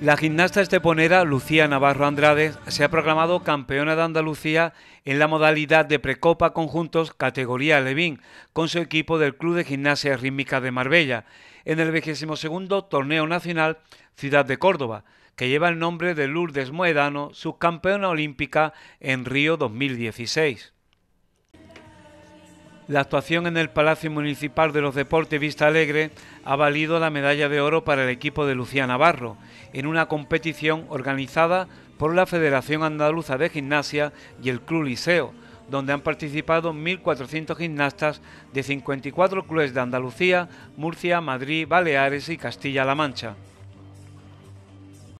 La gimnasta esteponera Lucía Navarro Andrade se ha proclamado campeona de Andalucía en la modalidad de Precopa Conjuntos categoría Levín con su equipo del Club de Gimnasia Rítmica de Marbella en el 22 Torneo Nacional Ciudad de Córdoba, que lleva el nombre de Lourdes Moedano, subcampeona olímpica en Río 2016. La actuación en el Palacio Municipal de los Deportes Vista Alegre ha valido la medalla de oro para el equipo de Lucía Navarro en una competición organizada por la Federación Andaluza de Gimnasia y el Club Liceo, donde han participado 1.400 gimnastas de 54 clubes de Andalucía, Murcia, Madrid, Baleares y Castilla-La Mancha.